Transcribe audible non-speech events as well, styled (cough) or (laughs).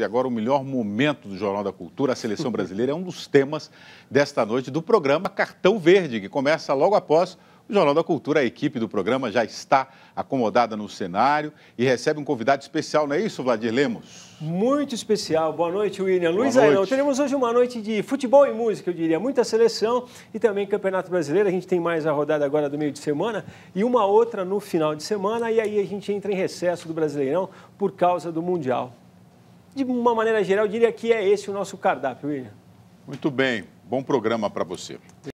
e agora o melhor momento do Jornal da Cultura, a seleção (laughs) brasileira, é um dos temas desta noite do programa Cartão Verde, que começa logo após o Jornal da Cultura. A equipe do programa já está acomodada no cenário e recebe um convidado especial, não é isso, Vladir Lemos? Muito especial. Boa noite, William. Boa Luiz Ainão, teremos hoje uma noite de futebol e música, eu diria. Muita seleção e também Campeonato Brasileiro. A gente tem mais a rodada agora do meio de semana e uma outra no final de semana. E aí a gente entra em recesso do Brasileirão por causa do Mundial de uma maneira geral, eu diria que é esse o nosso cardápio, William. Muito bem, bom programa para você.